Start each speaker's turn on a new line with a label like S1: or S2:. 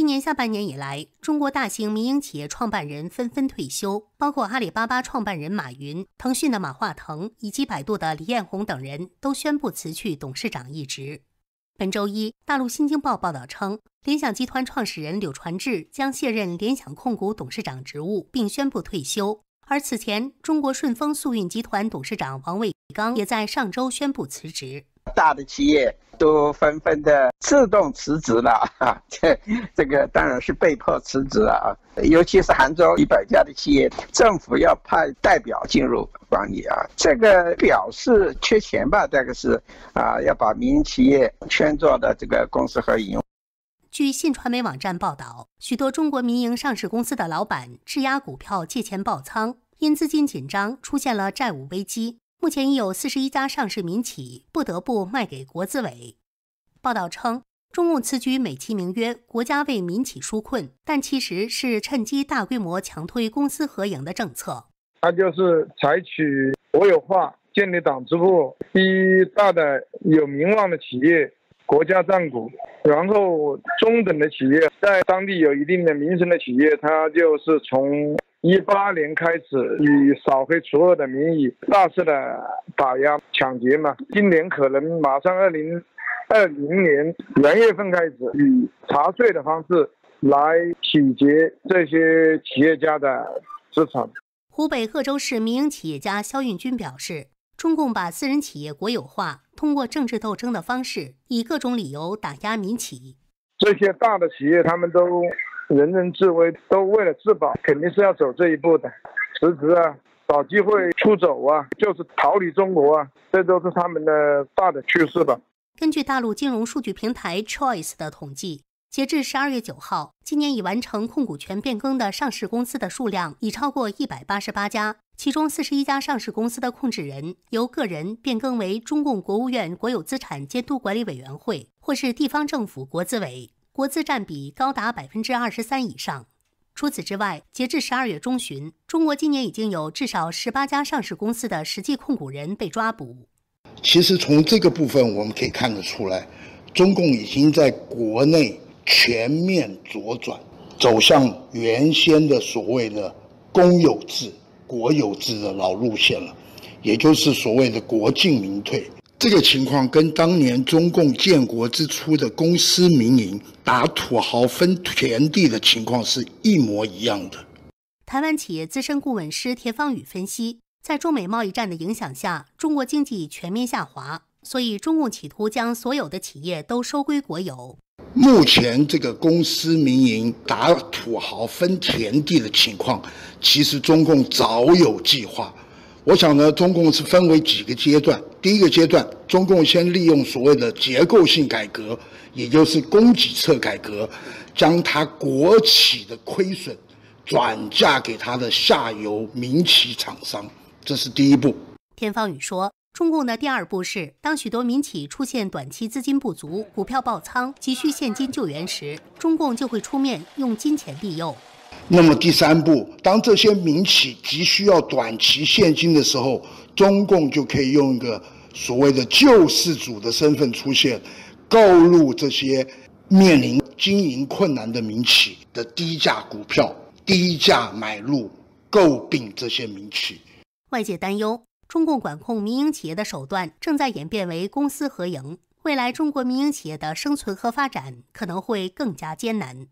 S1: 今年下半年以来，中国大型民营企业创办人纷纷退休，包括阿里巴巴创办人马云、腾讯的马化腾以及百度的李彦宏等人都宣布辞去董事长一职。本周一，大陆《新京报》报道称，联想集团创始人柳传志将卸任联想控股董事长职务，并宣布退休。而此前，中国顺丰速运集团董事长王卫刚也在上周宣布辞职。
S2: 大的企业都纷纷的自动辞职了啊，这这个当然是被迫辞职了啊。尤其是杭州一百家的企业，政府要派代表进入管理啊，这个表示缺钱吧，大概是啊，要把民营企业圈做的这个公司和营。用。
S1: 据信，传媒网站报道，许多中国民营上市公司的老板质押股票借钱爆仓，因资金紧张出现了债务危机。目前已有四十一家上市民企不得不卖给国资委。报道称，中共此举美其名曰“国家为民企纾困”，但其实是趁机大规模强推公私合营的政策。
S3: 它就是采取国有化、建立党支部，第一大的有名望的企业，国家占股，然后中等的企业，在当地有一定的名声的企业，它就是从。一八年开始以扫黑除恶的名义大肆的打压抢劫嘛，今年可能马上二零二零年元月份开始以查税的方式来洗劫这些企业家的资产。
S1: 湖北鄂州市民营企业家肖运军表示，中共把私人企业国有化，通过政治斗争的方式，以各种理由打压民企。
S3: 这些大的企业他们都。人人自危，都为了自保，肯定是要走这一步的，辞职啊，找机会出走啊，就是逃离中国啊，这都是他们的大的趋势吧。
S1: 根据大陆金融数据平台 Choice 的统计，截至十二月九号，今年已完成控股权变更的上市公司的数量已超过一百八十八家，其中四十一家上市公司的控制人由个人变更为中共国务院国有资产监督管理委员会或是地方政府国资委。国资占比高达百分之二十三以上。除此之外，截至十二月中旬，中国今年已经有至少十八家上市公司的实际控股人被抓捕。
S2: 其实从这个部分我们可以看得出来，中共已经在国内全面左转，走向原先的所谓的公有制、国有制的老路线了，也就是所谓的国进民退。这个情况跟当年中共建国之初的公私民营打土豪分田地的情况是一模一样的。
S1: 台湾企业资深顾问师田方宇分析，在中美贸易战的影响下，中国经济全面下滑，所以中共企图将所有的企业都收归国有。
S2: 目前这个公私民营打土豪分田地的情况，其实中共早有计划。我想呢，中共是分为几个阶段。第一个阶段，中共先利用所谓的结构性改革，也就是供给侧改革，将它国企的亏损转嫁给它的下游民企厂商，这是第一步。
S1: 田方宇说，中共的第二步是，当许多民企出现短期资金不足、股票爆仓、急需现金救援时，中共就会出面用金钱利诱。
S2: 那么第三步，当这些民企急需要短期现金的时候，中共就可以用一个所谓的救世主的身份出现，购入这些面临经营困难的民企的低价股票，低价买入，购并这些民企。
S1: 外界担忧，中共管控民营企业的手段正在演变为公私合营，未来中国民营企业的生存和发展可能会更加艰难。